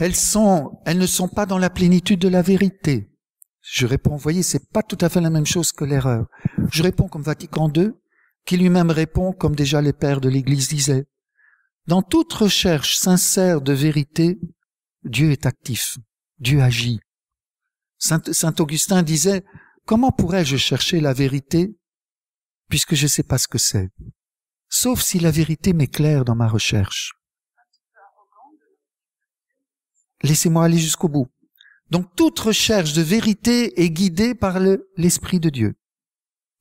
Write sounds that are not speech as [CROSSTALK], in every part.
elles sont, elles ne sont pas dans la plénitude de la vérité. Je réponds, vous voyez, c'est pas tout à fait la même chose que l'erreur. Je réponds comme Vatican II, qui lui-même répond comme déjà les pères de l'Église disaient. Dans toute recherche sincère de vérité, Dieu est actif, Dieu agit. Saint, Saint Augustin disait, comment pourrais-je chercher la vérité puisque je ne sais pas ce que c'est, sauf si la vérité m'éclaire dans ma recherche. Laissez-moi aller jusqu'au bout. Donc toute recherche de vérité est guidée par l'Esprit de Dieu.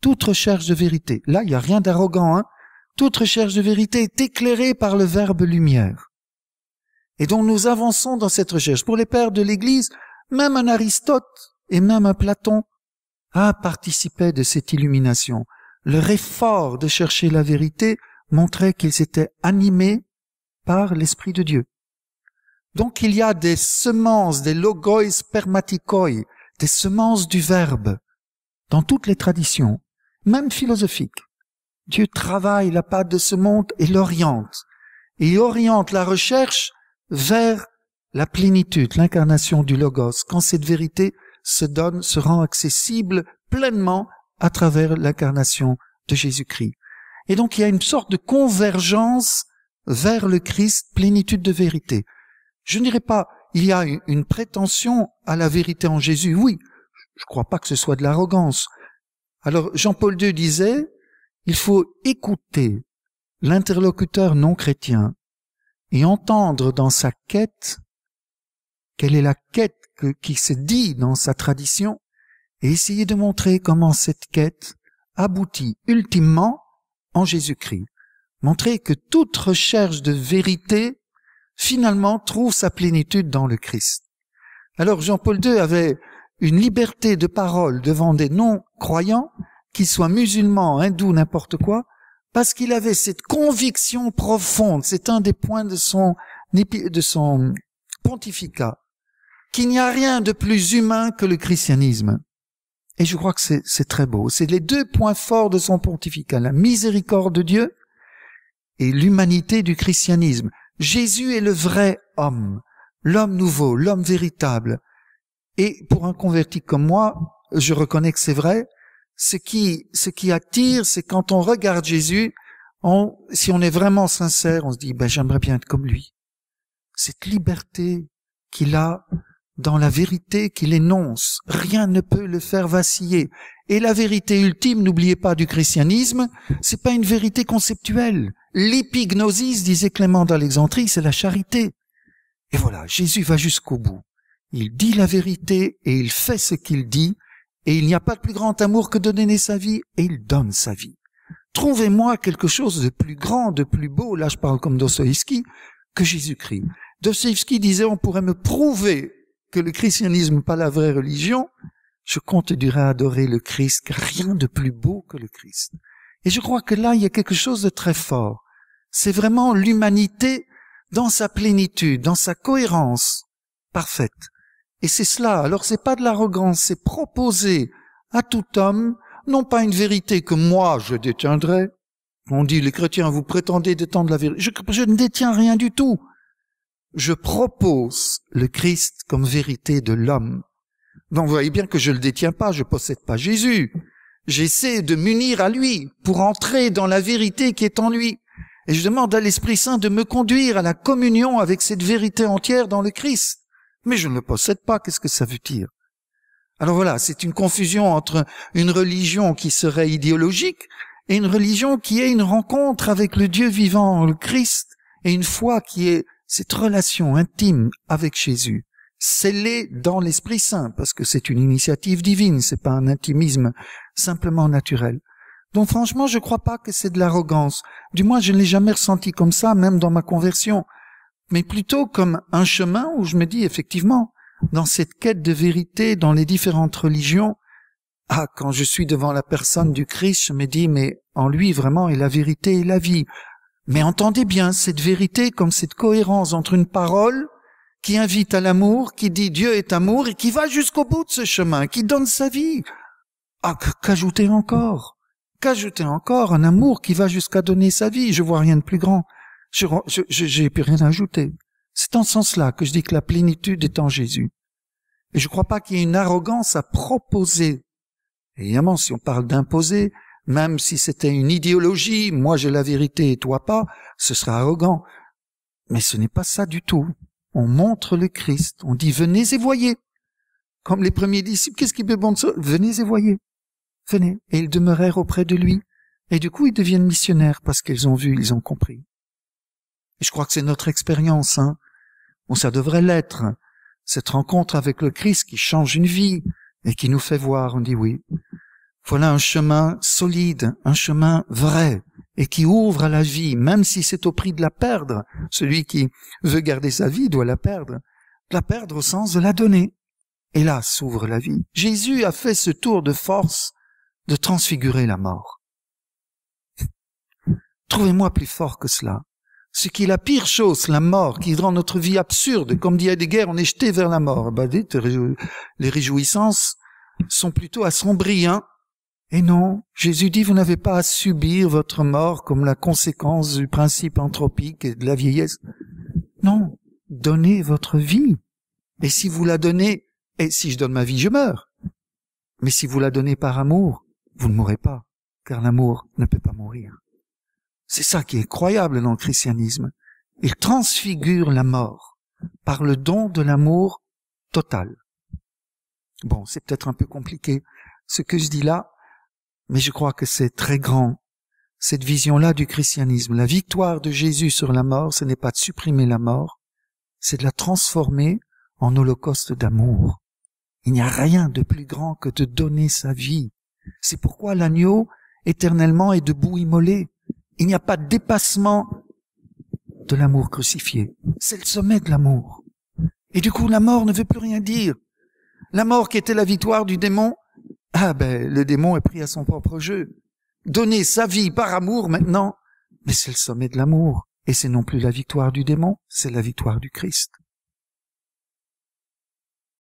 Toute recherche de vérité. Là, il n'y a rien d'arrogant. Hein toute recherche de vérité est éclairée par le Verbe lumière. Et donc nous avançons dans cette recherche. Pour les pères de l'Église, même un Aristote et même un Platon a participé de cette illumination. Leur effort de chercher la vérité montrait qu'ils étaient animés par l'Esprit de Dieu. Donc il y a des semences, des logoi spermaticoi, des semences du Verbe, dans toutes les traditions, même philosophiques. Dieu travaille la pâte de ce monde et l'oriente, et oriente la recherche vers la plénitude, l'incarnation du Logos, quand cette vérité se donne, se rend accessible pleinement à travers l'incarnation de Jésus-Christ. Et donc il y a une sorte de convergence vers le Christ, plénitude de vérité. Je ne dirais pas, il y a une prétention à la vérité en Jésus. Oui, je ne crois pas que ce soit de l'arrogance. Alors Jean-Paul II disait, il faut écouter l'interlocuteur non chrétien et entendre dans sa quête quelle est la quête qui se dit dans sa tradition et essayer de montrer comment cette quête aboutit ultimement en Jésus-Christ. Montrer que toute recherche de vérité finalement trouve sa plénitude dans le Christ. Alors Jean-Paul II avait une liberté de parole devant des non-croyants, qu'ils soient musulmans, hindous, n'importe quoi, parce qu'il avait cette conviction profonde, c'est un des points de son, de son pontificat, qu'il n'y a rien de plus humain que le christianisme. Et je crois que c'est très beau. C'est les deux points forts de son pontificat, la miséricorde de Dieu et l'humanité du christianisme. Jésus est le vrai homme, l'homme nouveau, l'homme véritable. Et pour un converti comme moi, je reconnais que c'est vrai. Ce qui, ce qui attire, c'est quand on regarde Jésus, on, si on est vraiment sincère, on se dit, ben, j'aimerais bien être comme lui. Cette liberté qu'il a, dans la vérité qu'il énonce. Rien ne peut le faire vaciller. Et la vérité ultime, n'oubliez pas, du christianisme, c'est pas une vérité conceptuelle. L'épignosis, disait Clément d'Alexandrie, c'est la charité. Et voilà, Jésus va jusqu'au bout. Il dit la vérité et il fait ce qu'il dit, et il n'y a pas de plus grand amour que de donner sa vie, et il donne sa vie. Trouvez-moi quelque chose de plus grand, de plus beau, là je parle comme Dostoevsky, que Jésus-Christ. Dostoevsky disait on pourrait me prouver que le christianisme n'est pas la vraie religion, je continuerai à adorer le Christ, car rien de plus beau que le Christ. Et je crois que là, il y a quelque chose de très fort. C'est vraiment l'humanité dans sa plénitude, dans sa cohérence parfaite. Et c'est cela. Alors c'est pas de l'arrogance, c'est proposer à tout homme, non pas une vérité que moi je détiendrai. On dit, les chrétiens, vous prétendez détendre la vérité. je ne détiens rien du tout je propose le Christ comme vérité de l'homme. Donc vous voyez bien que je ne le détiens pas, je ne possède pas Jésus. J'essaie de m'unir à lui pour entrer dans la vérité qui est en lui. Et je demande à l'Esprit Saint de me conduire à la communion avec cette vérité entière dans le Christ. Mais je ne le possède pas, qu'est-ce que ça veut dire Alors voilà, c'est une confusion entre une religion qui serait idéologique et une religion qui est une rencontre avec le Dieu vivant, le Christ, et une foi qui est cette relation intime avec Jésus, scellée dans l'Esprit Saint, parce que c'est une initiative divine, c'est pas un intimisme simplement naturel. Donc franchement, je ne crois pas que c'est de l'arrogance. Du moins, je ne l'ai jamais ressenti comme ça, même dans ma conversion. Mais plutôt comme un chemin où je me dis, effectivement, dans cette quête de vérité, dans les différentes religions, ah, quand je suis devant la personne du Christ, je me dis, mais en lui, vraiment, est la vérité et la vie. Mais entendez bien cette vérité comme cette cohérence entre une parole qui invite à l'amour, qui dit Dieu est amour et qui va jusqu'au bout de ce chemin, qui donne sa vie. Ah, qu'ajouter encore Qu'ajouter encore un amour qui va jusqu'à donner sa vie Je vois rien de plus grand. Je n'ai plus rien à ajouter. C'est en ce sens-là que je dis que la plénitude est en Jésus. Et je ne crois pas qu'il y ait une arrogance à proposer. Évidemment, si on parle d'imposer, même si c'était une idéologie, moi j'ai la vérité et toi pas, ce serait arrogant. Mais ce n'est pas ça du tout. On montre le Christ, on dit venez et voyez. Comme les premiers disciples, qu'est-ce qui de ça Venez et voyez. Venez. Et ils demeurèrent auprès de lui. Et du coup, ils deviennent missionnaires parce qu'ils ont vu, ils ont compris. Et je crois que c'est notre expérience, hein. ça devrait l'être. Cette rencontre avec le Christ qui change une vie et qui nous fait voir, on dit oui, voilà un chemin solide, un chemin vrai, et qui ouvre à la vie, même si c'est au prix de la perdre. Celui qui veut garder sa vie doit la perdre. La perdre au sens de la donner. Et là s'ouvre la vie. Jésus a fait ce tour de force de transfigurer la mort. [LAUGHS] Trouvez-moi plus fort que cela. Ce qui est la pire chose, la mort, qui rend notre vie absurde. Comme dit guerres, on est jeté vers la mort. Eh ben, les réjouissances sont plutôt assombries, hein. Et non, Jésus dit, vous n'avez pas à subir votre mort comme la conséquence du principe anthropique et de la vieillesse. Non, donnez votre vie. Et si vous la donnez, et si je donne ma vie, je meurs. Mais si vous la donnez par amour, vous ne mourrez pas, car l'amour ne peut pas mourir. C'est ça qui est incroyable dans le christianisme. Il transfigure la mort par le don de l'amour total. Bon, c'est peut-être un peu compliqué ce que je dis là, mais je crois que c'est très grand. Cette vision-là du christianisme, la victoire de Jésus sur la mort, ce n'est pas de supprimer la mort, c'est de la transformer en holocauste d'amour. Il n'y a rien de plus grand que de donner sa vie. C'est pourquoi l'agneau éternellement est debout immolé. Il n'y a pas de dépassement de l'amour crucifié. C'est le sommet de l'amour. Et du coup, la mort ne veut plus rien dire. La mort qui était la victoire du démon ah ben, le démon est pris à son propre jeu. Donner sa vie par amour maintenant, mais c'est le sommet de l'amour. Et c'est non plus la victoire du démon, c'est la victoire du Christ.